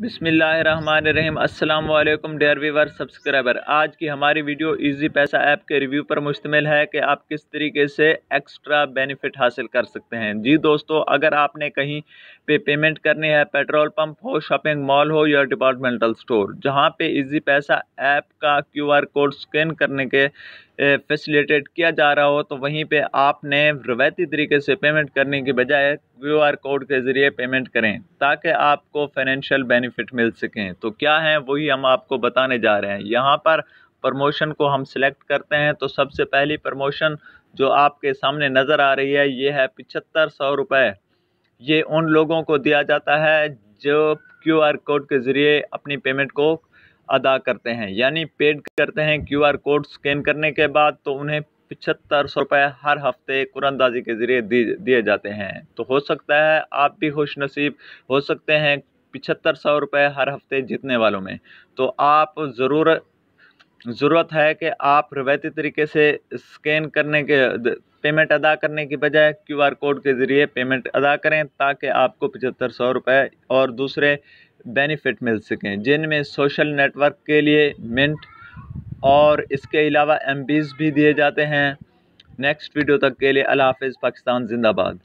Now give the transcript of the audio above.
बिसमीम अल्लाम dare Weaver subscriber आज की हमारी वीडियो इजी पैसा ऐप के रिव्यू पर मुश्तमिल है कि आप किस तरीके से एक्स्ट्रा बेनिफिट हासिल कर सकते हैं जी दोस्तों अगर आपने कहीं पे पेमेंट करनी है पेट्रोल पंप हो शॉपिंग मॉल हो या डिपार्टमेंटल स्टोर जहां पे इजी पैसा ऐप का क्यूआर कोड स्कैन करने के फैसिलिटेट किया जा रहा हो तो वहीं पे आपने रवायती तरीके से पेमेंट करने के बजाय क्यू आर कोड के ज़रिए पेमेंट करें ताकि आपको फाइनेंशियल बेनिफिट मिल सकें तो क्या है वही हम आपको बताने जा रहे हैं यहाँ पर प्रमोशन को हम सिलेक्ट करते हैं तो सबसे पहली प्रमोशन जो आपके सामने नज़र आ रही है ये है पिछहत्तर सौ रुपये ये उन लोगों को दिया जाता है जो क्यू आर कोड के ज़रिए अपनी पेमेंट को अदा करते हैं यानी पेड करते हैं क्यूआर कोड स्कैन करने के बाद तो उन्हें पचहत्तर सौ रुपये हर हफ्ते कुरानंदाजी के ज़रिए दिए जाते हैं तो हो सकता है आप भी खुश नसीब हो सकते हैं पिछहत्तर सौ रुपये हर हफ्ते जीतने वालों में तो आप ज़रूर ज़रूरत है कि आप रवायती तरीके से स्कैन करने के पेमेंट अदा करने की बजाय क्यूआर कोड के ज़रिए पेमेंट अदा करें ताकि आपको पचहत्तर सौ रुपये और दूसरे बेनिफिट मिल सकें जिनमें सोशल नेटवर्क के लिए मिंट और इसके अलावा एम भी दिए जाते हैं नेक्स्ट वीडियो तक के लिए अला हाफ़ पाकिस्तान ज़िंदाबाद